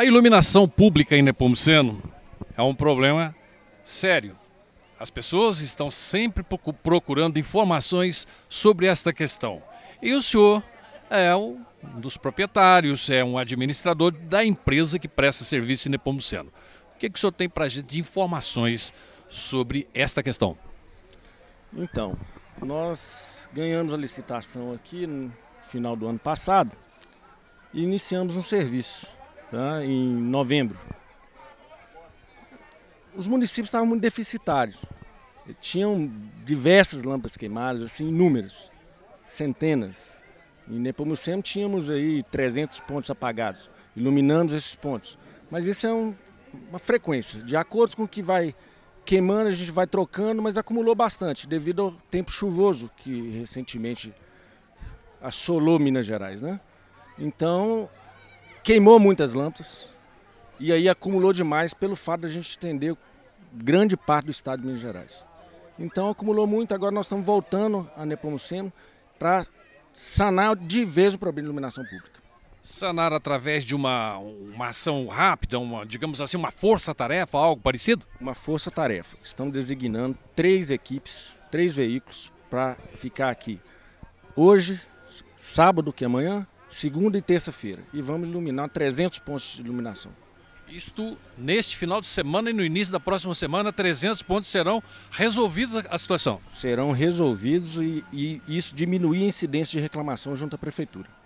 A iluminação pública em Nepomuceno é um problema sério. As pessoas estão sempre procurando informações sobre esta questão. E o senhor é um dos proprietários, é um administrador da empresa que presta serviço em Nepomuceno. O que, é que o senhor tem para a gente de informações sobre esta questão? Então, nós ganhamos a licitação aqui no final do ano passado e iniciamos um serviço tá, em novembro. Os municípios estavam muito deficitários. Tinham diversas lâmpadas queimadas, assim, inúmeras, centenas. Em Nepomuceno tínhamos aí 300 pontos apagados, iluminamos esses pontos. Mas isso é um, uma frequência. De acordo com o que vai queimando, a gente vai trocando, mas acumulou bastante devido ao tempo chuvoso que recentemente assolou Minas Gerais, né? Então, queimou muitas lâmpadas e aí acumulou demais pelo fato de a gente estender grande parte do estado de Minas Gerais. Então acumulou muito, agora nós estamos voltando a Nepomuceno para sanar de vez o problema de iluminação pública. Sanar através de uma, uma ação rápida, uma, digamos assim, uma força-tarefa, algo parecido? Uma força-tarefa. Estamos designando três equipes, três veículos para ficar aqui hoje, sábado que é amanhã, segunda e terça-feira. E vamos iluminar 300 pontos de iluminação. Isto neste final de semana e no início da próxima semana, 300 pontos serão resolvidos a situação? Serão resolvidos e, e isso diminuir a incidência de reclamação junto à prefeitura.